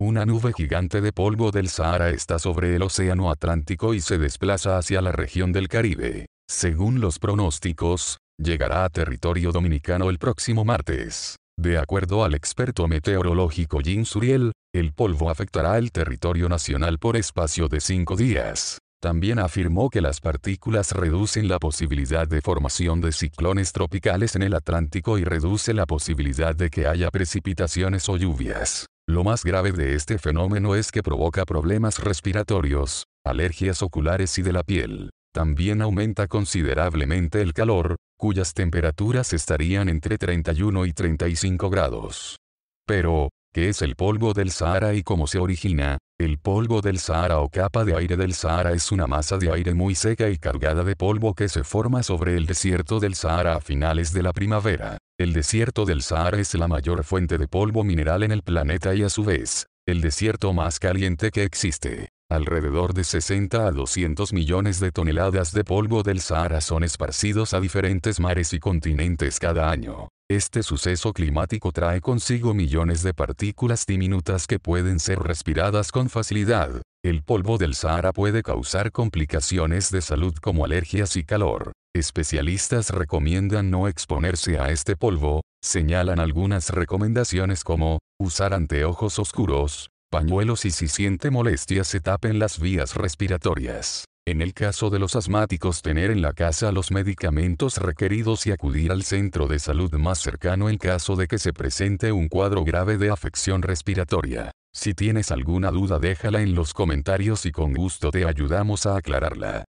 Una nube gigante de polvo del Sahara está sobre el Océano Atlántico y se desplaza hacia la región del Caribe. Según los pronósticos, llegará a territorio dominicano el próximo martes. De acuerdo al experto meteorológico Jim Suriel, el polvo afectará el territorio nacional por espacio de cinco días. También afirmó que las partículas reducen la posibilidad de formación de ciclones tropicales en el Atlántico y reduce la posibilidad de que haya precipitaciones o lluvias. Lo más grave de este fenómeno es que provoca problemas respiratorios, alergias oculares y de la piel. También aumenta considerablemente el calor, cuyas temperaturas estarían entre 31 y 35 grados. Pero, ¿qué es el polvo del Sahara y cómo se origina? El polvo del Sahara o capa de aire del Sahara es una masa de aire muy seca y cargada de polvo que se forma sobre el desierto del Sahara a finales de la primavera. El desierto del Sahara es la mayor fuente de polvo mineral en el planeta y a su vez, el desierto más caliente que existe. Alrededor de 60 a 200 millones de toneladas de polvo del Sahara son esparcidos a diferentes mares y continentes cada año. Este suceso climático trae consigo millones de partículas diminutas que pueden ser respiradas con facilidad. El polvo del Sahara puede causar complicaciones de salud como alergias y calor. Especialistas recomiendan no exponerse a este polvo, señalan algunas recomendaciones como, usar anteojos oscuros, pañuelos y si siente molestias se tapen las vías respiratorias. En el caso de los asmáticos tener en la casa los medicamentos requeridos y acudir al centro de salud más cercano en caso de que se presente un cuadro grave de afección respiratoria. Si tienes alguna duda déjala en los comentarios y con gusto te ayudamos a aclararla.